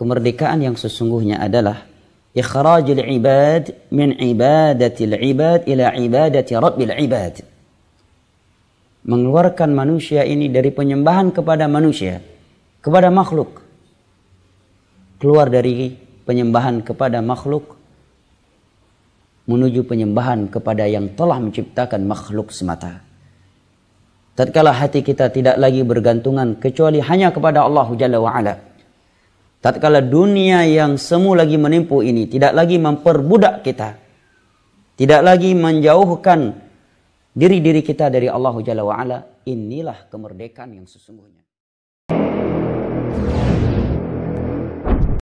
kemerdekaan yang sesungguhnya adalah ikhrajul ibad min ibadatil ibad ila ibadati rabbil ibad mengeluarkan manusia ini dari penyembahan kepada manusia kepada makhluk keluar dari penyembahan kepada makhluk menuju penyembahan kepada yang telah menciptakan makhluk semata tatkala hati kita tidak lagi bergantungan kecuali hanya kepada Allah Jalla wa ala Tatkala dunia yang semu lagi menimpu ini tidak lagi memperbudak kita. Tidak lagi menjauhkan diri-diri kita dari Allah Jalla wa'ala. Inilah kemerdekaan yang sesungguhnya.